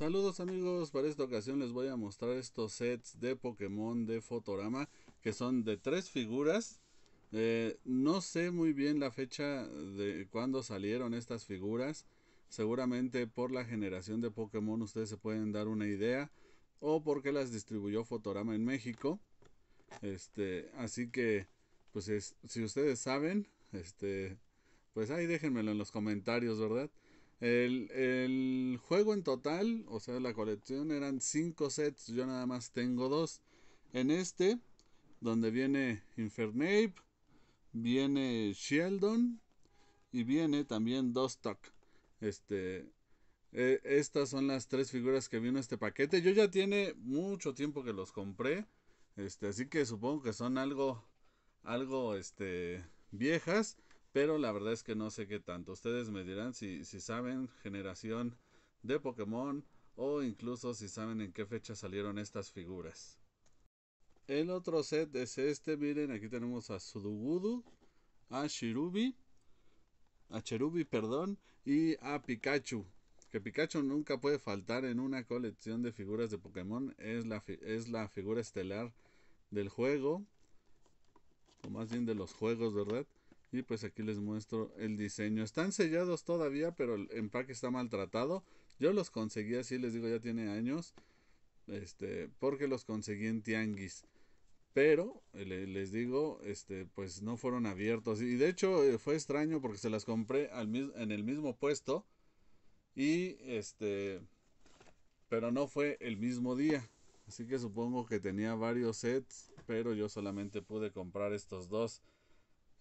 Saludos amigos, para esta ocasión les voy a mostrar estos sets de Pokémon de Fotorama que son de tres figuras. Eh, no sé muy bien la fecha de cuándo salieron estas figuras. Seguramente por la generación de Pokémon ustedes se pueden dar una idea o porque las distribuyó Fotorama en México. Este, así que pues si ustedes saben, este, pues ahí déjenmelo en los comentarios, ¿verdad? El, juego en total, o sea, la colección eran 5 sets, yo nada más tengo dos. En este, donde viene Infernape, viene Sheldon y viene también Dostock. Este, e, estas son las tres figuras que vino este paquete. Yo ya tiene mucho tiempo que los compré. Este, así que supongo que son algo, algo, este, viejas. Pero la verdad es que no sé qué tanto. Ustedes me dirán si, saben generación de Pokémon o incluso si saben en qué fecha salieron estas figuras. El otro set es este. Miren, aquí tenemos a Sudugudu, a Shirubi, a Cherubi, perdón, y a Pikachu. Que Pikachu nunca puede faltar en una colección de figuras de Pokémon. Es la, es la figura estelar del juego. O más bien de los juegos, ¿verdad? Y pues aquí les muestro el diseño. Están sellados todavía, pero el empaque está maltratado. Yo los conseguí así, les digo, ya tiene años. Este, porque los conseguí en Tianguis. Pero, eh, les digo, este, pues no fueron abiertos. Y de hecho eh, fue extraño porque se las compré al, en el mismo puesto. Y este, pero no fue el mismo día. Así que supongo que tenía varios sets, pero yo solamente pude comprar estos dos.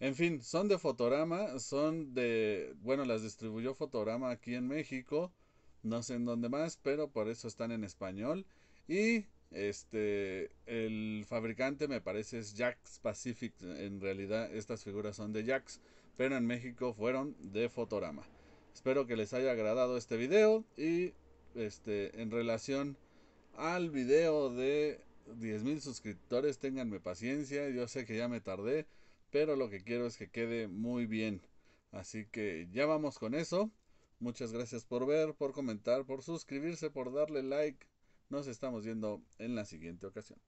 En fin, son de Fotorama, son de, bueno, las distribuyó Fotorama aquí en México, no sé en dónde más, pero por eso están en español. Y este, el fabricante me parece es Jax Pacific, en realidad estas figuras son de Jax, pero en México fueron de Fotorama. Espero que les haya agradado este video y este, en relación al video de 10.000 suscriptores, tenganme paciencia, yo sé que ya me tardé pero lo que quiero es que quede muy bien. Así que ya vamos con eso. Muchas gracias por ver, por comentar, por suscribirse, por darle like. Nos estamos viendo en la siguiente ocasión.